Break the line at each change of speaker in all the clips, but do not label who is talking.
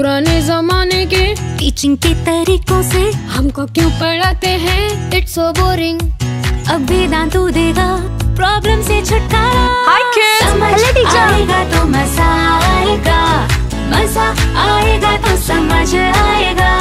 पुराने जमाने के टीचिंग के तरीकों से हमको क्यों पढ़ाते हैं इट्स सो बोरिंग अब वेदांतु देगा प्रॉब्लम से छुटकारा हाय किड्स हेलो टीचर आएगा तो मजा आएगा मजा आएगा तो समझ आएगा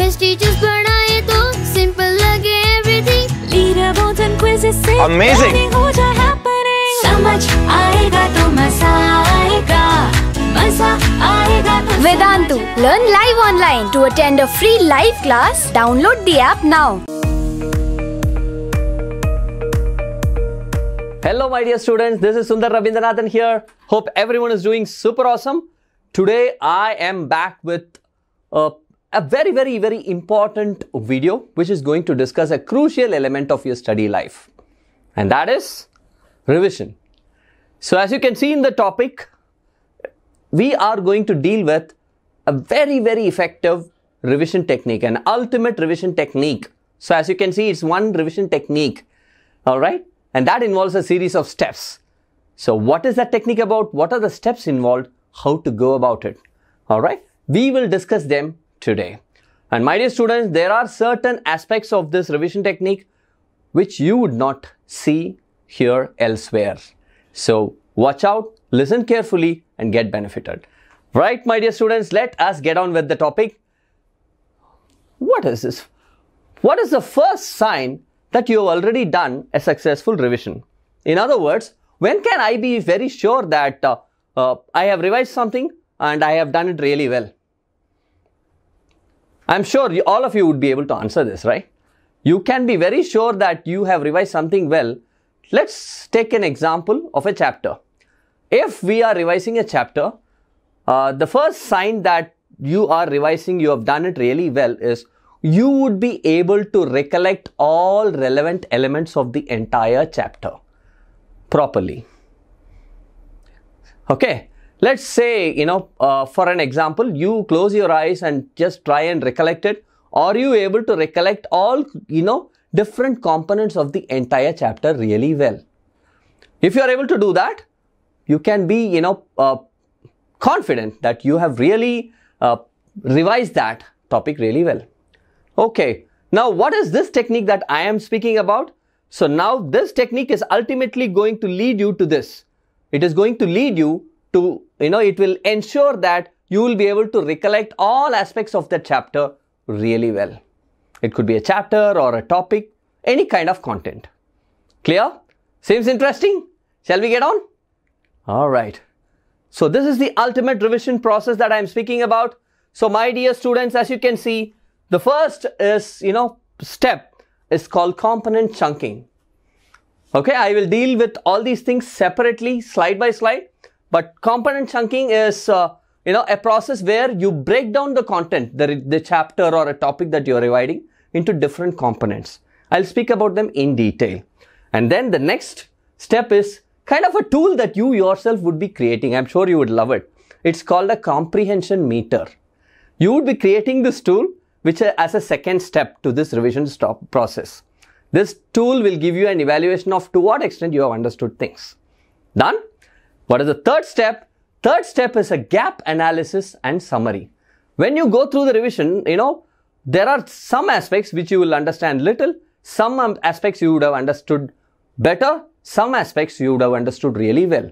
बेस्ट टीचर्स पढ़ाए तो सिंपल लगे everything leaderboard and quizzes से अमेजिंग समझ आएगा तो मजा आएगा Vedantu. Learn live online. To attend a free live class, download the app now. Hello my dear students, this is Sundar Ravindranathan here. Hope everyone is doing super awesome. Today I am back with a, a very very very important video which is going to discuss a crucial element of your study life and that is revision. So as you can see in the topic, we are going to deal with a very, very effective revision technique, an ultimate revision technique. So as you can see, it's one revision technique. All right. And that involves a series of steps. So what is that technique about? What are the steps involved? How to go about it? All right. We will discuss them today. And my dear students, there are certain aspects of this revision technique which you would not see here elsewhere. So watch out listen carefully and get benefited. Right, my dear students, let us get on with the topic. What is this? What is the first sign that you have already done a successful revision? In other words, when can I be very sure that uh, uh, I have revised something and I have done it really well? I'm sure you, all of you would be able to answer this, right? You can be very sure that you have revised something well. Let's take an example of a chapter if we are revising a chapter, uh, the first sign that you are revising, you have done it really well is you would be able to recollect all relevant elements of the entire chapter properly. Okay, let's say, you know, uh, for an example, you close your eyes and just try and recollect it. Are you able to recollect all, you know, different components of the entire chapter really well? If you are able to do that, you can be you know uh, confident that you have really uh, revised that topic really well okay now what is this technique that i am speaking about so now this technique is ultimately going to lead you to this it is going to lead you to you know it will ensure that you will be able to recollect all aspects of that chapter really well it could be a chapter or a topic any kind of content clear seems interesting shall we get on all right. So this is the ultimate revision process that I'm speaking about. So my dear students, as you can see, the first is, you know, step is called component chunking. Okay, I will deal with all these things separately, slide by slide. But component chunking is, uh, you know, a process where you break down the content, the, the chapter or a topic that you're revising into different components. I'll speak about them in detail. And then the next step is kind of a tool that you yourself would be creating. I'm sure you would love it. It's called a comprehension meter. You would be creating this tool, which as a second step to this revision stop process. This tool will give you an evaluation of to what extent you have understood things. Done? What is the third step? Third step is a gap analysis and summary. When you go through the revision, you know, there are some aspects which you will understand little, some aspects you would have understood better, some aspects you would have understood really well.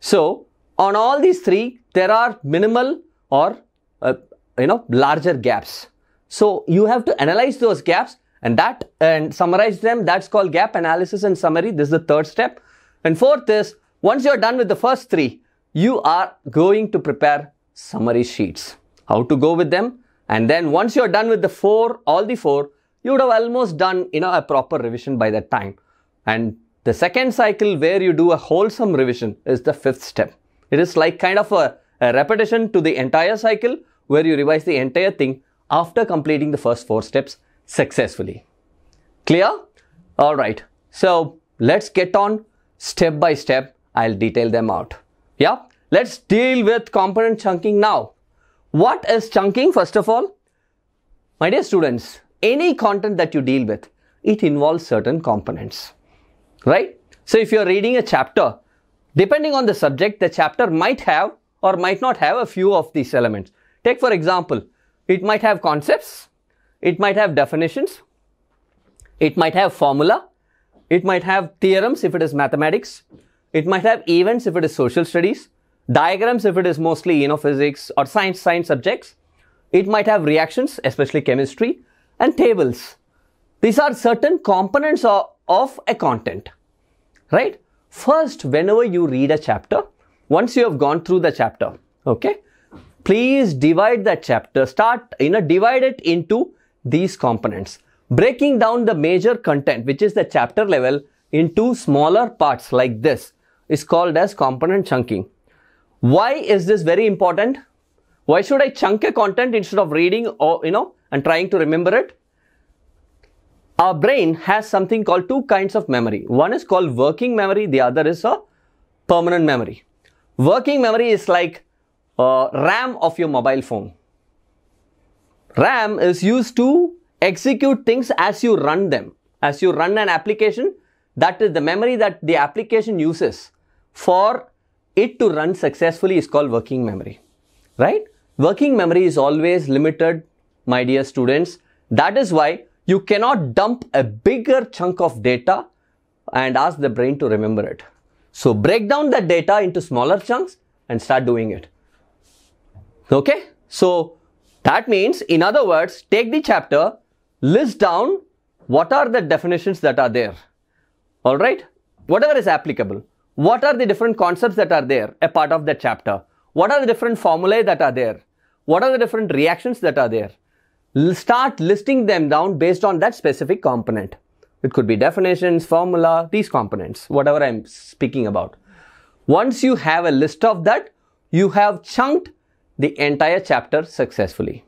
So on all these three, there are minimal or uh, you know larger gaps. So you have to analyze those gaps and that and summarize them. That's called gap analysis and summary. This is the third step. And fourth is once you're done with the first three, you are going to prepare summary sheets. How to go with them? And then once you're done with the four, all the four, you would have almost done you know a proper revision by that time. And the second cycle where you do a wholesome revision is the fifth step. It is like kind of a, a repetition to the entire cycle where you revise the entire thing after completing the first four steps successfully. Clear? All right. So let's get on step by step. I'll detail them out. Yeah. Let's deal with component chunking now. What is chunking first of all? My dear students, any content that you deal with, it involves certain components right? So if you're reading a chapter, depending on the subject, the chapter might have or might not have a few of these elements. Take for example, it might have concepts, it might have definitions, it might have formula, it might have theorems if it is mathematics, it might have events if it is social studies, diagrams if it is mostly you know physics or science science subjects, it might have reactions especially chemistry and tables. These are certain components of, of a content, right? First, whenever you read a chapter, once you have gone through the chapter, okay, please divide that chapter, start, you know, divide it into these components, breaking down the major content, which is the chapter level, into smaller parts like this is called as component chunking. Why is this very important? Why should I chunk a content instead of reading or, you know, and trying to remember it? Our brain has something called two kinds of memory. One is called working memory, the other is a permanent memory. Working memory is like uh, RAM of your mobile phone. RAM is used to execute things as you run them. As you run an application, that is the memory that the application uses for it to run successfully is called working memory, right? Working memory is always limited, my dear students. That is why you cannot dump a bigger chunk of data and ask the brain to remember it. So break down that data into smaller chunks and start doing it. Okay? So that means, in other words, take the chapter, list down what are the definitions that are there. All right? Whatever is applicable. What are the different concepts that are there, a part of that chapter? What are the different formulae that are there? What are the different reactions that are there? start listing them down based on that specific component. It could be definitions, formula, these components, whatever I'm speaking about. Once you have a list of that, you have chunked the entire chapter successfully.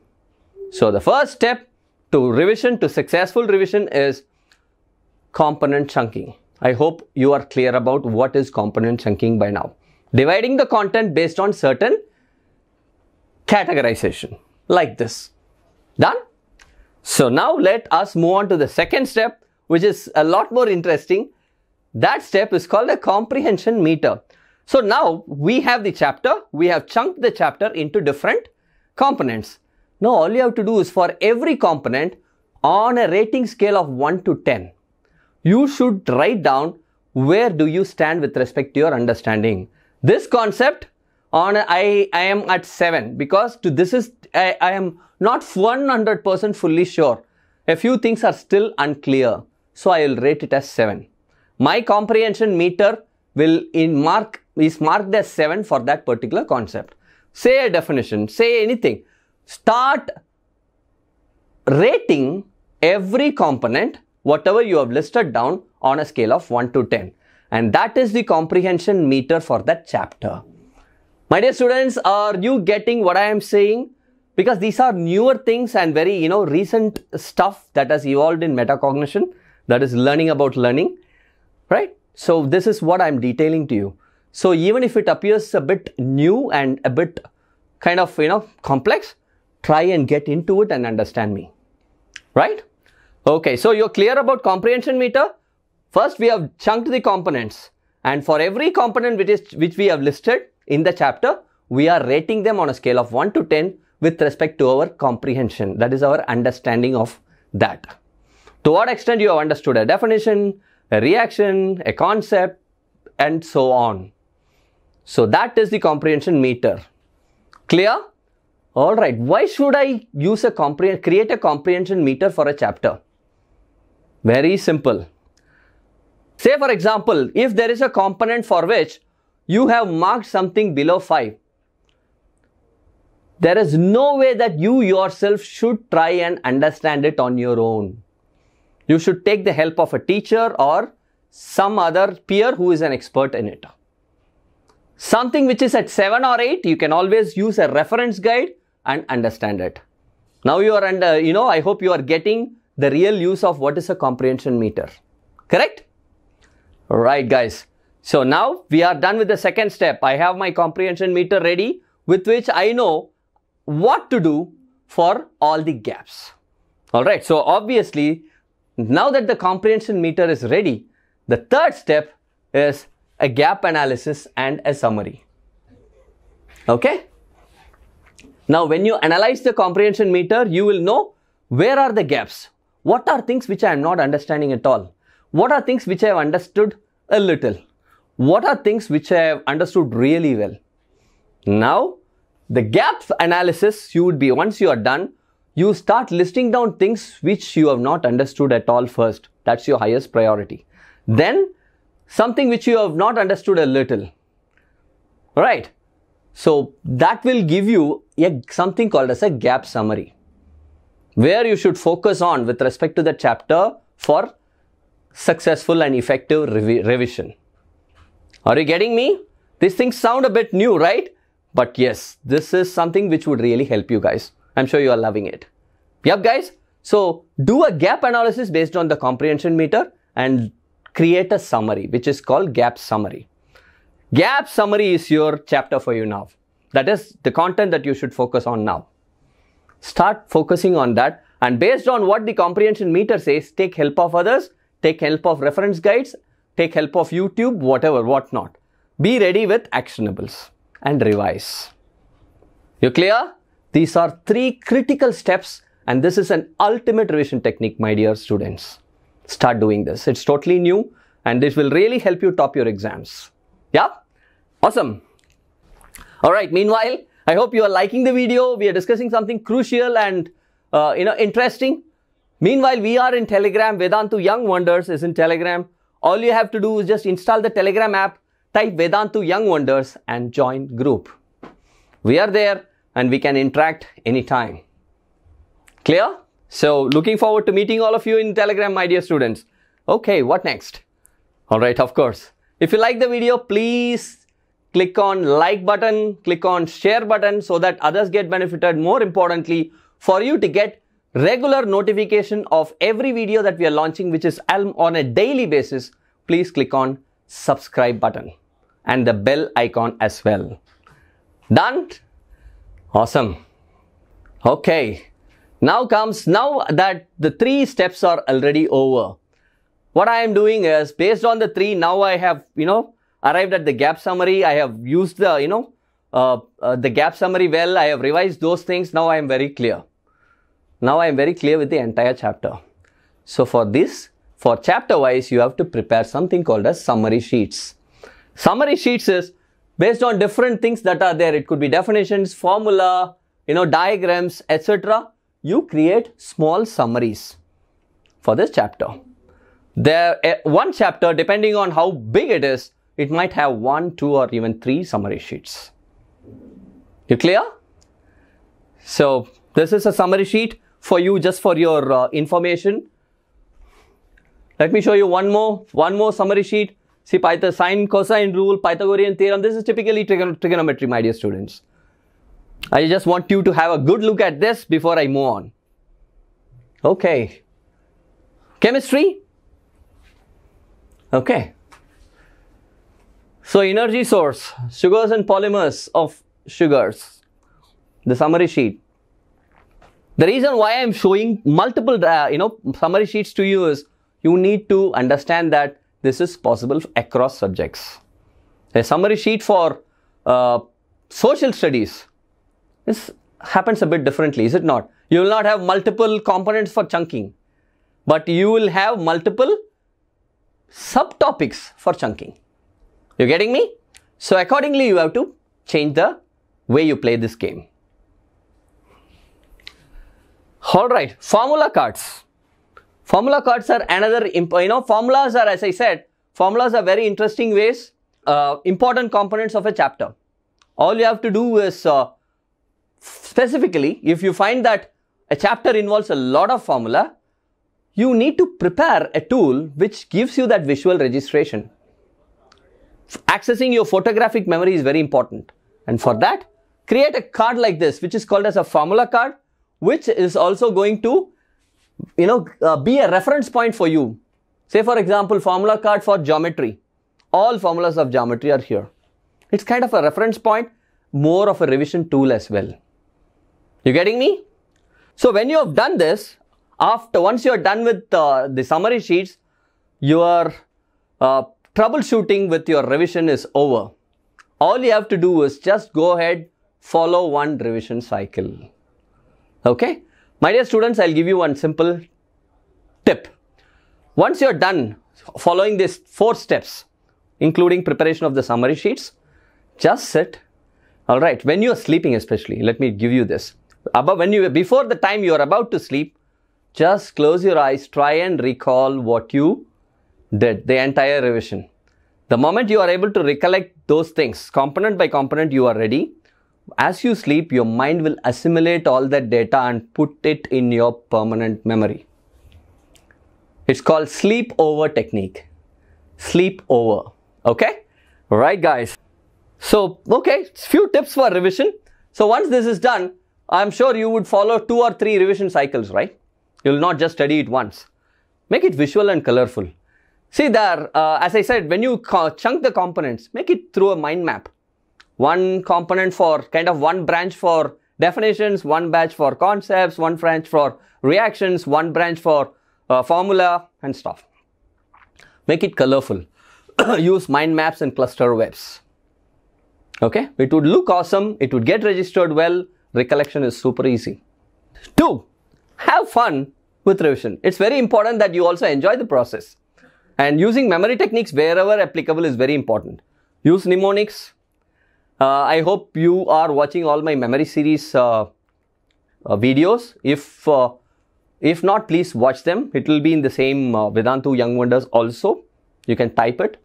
So the first step to revision, to successful revision is component chunking. I hope you are clear about what is component chunking by now. Dividing the content based on certain categorization like this. Done? So now let us move on to the second step, which is a lot more interesting. That step is called a comprehension meter. So now we have the chapter, we have chunked the chapter into different components. Now all you have to do is for every component on a rating scale of 1 to 10, you should write down where do you stand with respect to your understanding. This concept on I am at 7 because to this is I, I am not 100% fully sure. A few things are still unclear. So I will rate it as 7. My comprehension meter will in mark is marked as 7 for that particular concept. Say a definition, say anything. Start rating every component, whatever you have listed down on a scale of 1 to 10. And that is the comprehension meter for that chapter. My dear students, are you getting what I am saying? because these are newer things and very, you know, recent stuff that has evolved in metacognition, that is learning about learning, right? So this is what I'm detailing to you. So even if it appears a bit new and a bit kind of, you know, complex, try and get into it and understand me, right? Okay, so you're clear about comprehension meter. First, we have chunked the components and for every component which is which we have listed in the chapter, we are rating them on a scale of 1 to 10 with respect to our comprehension, that is our understanding of that. To what extent you have understood a definition, a reaction, a concept, and so on. So that is the comprehension meter. Clear? All right. Why should I use a compre- create a comprehension meter for a chapter? Very simple. Say for example, if there is a component for which you have marked something below 5, there is no way that you yourself should try and understand it on your own. You should take the help of a teacher or some other peer who is an expert in it. Something which is at 7 or 8, you can always use a reference guide and understand it. Now you are under, you know, I hope you are getting the real use of what is a comprehension meter. Correct? Right, guys. So now we are done with the second step. I have my comprehension meter ready with which I know what to do for all the gaps. All right, so obviously, now that the comprehension meter is ready, the third step is a gap analysis and a summary. Okay? Now, when you analyze the comprehension meter, you will know where are the gaps? What are things which I am not understanding at all? What are things which I have understood a little? What are things which I have understood really well? Now, the gaps analysis you would be, once you are done, you start listing down things which you have not understood at all first. That's your highest priority. Then something which you have not understood a little. Right? So that will give you a, something called as a gap summary where you should focus on with respect to the chapter for successful and effective revi- revision. Are you getting me? These things sound a bit new, right? But yes, this is something which would really help you guys. I'm sure you are loving it. Yep, guys. So do a gap analysis based on the comprehension meter and create a summary, which is called gap summary. Gap summary is your chapter for you now. That is the content that you should focus on now. Start focusing on that and based on what the comprehension meter says, take help of others, take help of reference guides, take help of YouTube, whatever, whatnot. Be ready with actionables and revise. You clear? These are three critical steps and this is an ultimate revision technique, my dear students. Start doing this. It's totally new and this will really help you top your exams. Yeah? Awesome. All right. Meanwhile, I hope you are liking the video. We are discussing something crucial and, uh, you know, interesting. Meanwhile, we are in Telegram. Vedantu Young Wonders is in Telegram. All you have to do is just install the Telegram app type Vedantu Young Wonders and join group. We are there and we can interact anytime. Clear? So looking forward to meeting all of you in Telegram, my dear students. Okay, what next? Alright, of course. If you like the video, please click on like button, click on share button so that others get benefited. More importantly, for you to get regular notification of every video that we are launching, which is on a daily basis, please click on subscribe button and the bell icon as well. Done? Awesome. Okay. Now comes, now that the three steps are already over, what I am doing is based on the three, now I have, you know, arrived at the gap summary. I have used the, you know, uh, uh, the gap summary well. I have revised those things. Now I am very clear. Now I am very clear with the entire chapter. So for this, for chapter wise, you have to prepare something called as summary sheets. Summary sheets is based on different things that are there. It could be definitions, formula, you know, diagrams, etc. You create small summaries for this chapter. There, uh, one chapter, depending on how big it is, it might have one, two, or even three summary sheets. You clear? So, this is a summary sheet for you just for your uh, information. Let me show you one more, one more summary sheet See Python sine cosine rule, Pythagorean theorem. This is typically trigon trigonometry, my dear students. I just want you to have a good look at this before I move on. Okay. Chemistry? Okay. So energy source, sugars and polymers of sugars. The summary sheet. The reason why I'm showing multiple, uh, you know, summary sheets to you is you need to understand that this is possible across subjects. A summary sheet for uh, social studies this happens a bit differently, is it not? You will not have multiple components for chunking, but you will have multiple subtopics for chunking. You getting me? So accordingly, you have to change the way you play this game. Alright, formula cards. Formula cards are another, you know, formulas are, as I said, formulas are very interesting ways, uh, important components of a chapter. All you have to do is, uh, specifically, if you find that a chapter involves a lot of formula, you need to prepare a tool which gives you that visual registration. Accessing your photographic memory is very important. And for that, create a card like this, which is called as a formula card, which is also going to you know, uh, be a reference point for you. Say, for example, formula card for geometry. All formulas of geometry are here. It's kind of a reference point, more of a revision tool as well. You getting me? So when you have done this, after once you are done with uh, the summary sheets, your uh, troubleshooting with your revision is over. All you have to do is just go ahead, follow one revision cycle. Okay? My dear students, I'll give you one simple tip. Once you're done following these four steps, including preparation of the summary sheets, just sit. All right, when you are sleeping especially, let me give you this. About when you before the time you are about to sleep, just close your eyes, try and recall what you did, the entire revision. The moment you are able to recollect those things, component by component, you are ready as you sleep, your mind will assimilate all that data and put it in your permanent memory. It's called sleep over technique. Sleep over. Okay? Right, guys. So, okay, few tips for revision. So, once this is done, I'm sure you would follow two or three revision cycles, right? You'll not just study it once. Make it visual and colorful. See there, uh, as I said, when you chunk the components, make it through a mind map one component for kind of one branch for definitions, one batch for concepts, one branch for reactions, one branch for uh, formula and stuff. Make it colorful. Use mind maps and cluster webs. Okay, it would look awesome, it would get registered well, recollection is super easy. Two, have fun with revision. It's very important that you also enjoy the process. And using memory techniques wherever applicable is very important. Use mnemonics, uh, I hope you are watching all my memory series uh, uh, videos. If if not, please watch them. It will be in the same uh, Vedantu Young Wonders also. You can type it.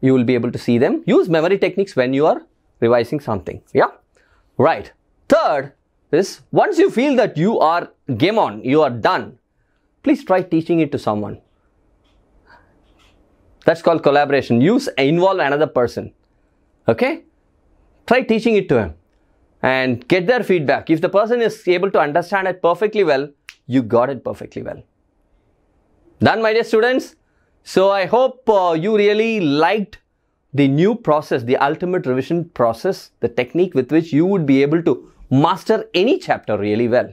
You will be able to see them. Use memory techniques when you are revising something. Yeah. Right. Third is once you feel that you are game on, you are done, please try teaching it to someone. That's called collaboration. Use involve another person. Okay try teaching it to him and get their feedback. If the person is able to understand it perfectly well, you got it perfectly well. Done, my dear students. So I hope uh, you really liked the new process, the ultimate revision process, the technique with which you would be able to master any chapter really well.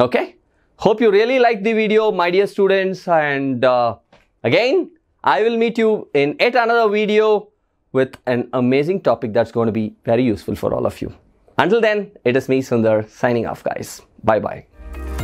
Okay. Hope you really liked the video, my dear students. And uh, again, I will meet you in yet another video with an amazing topic that's going to be very useful for all of you. Until then, it is me, Sundar, signing off, guys. Bye bye.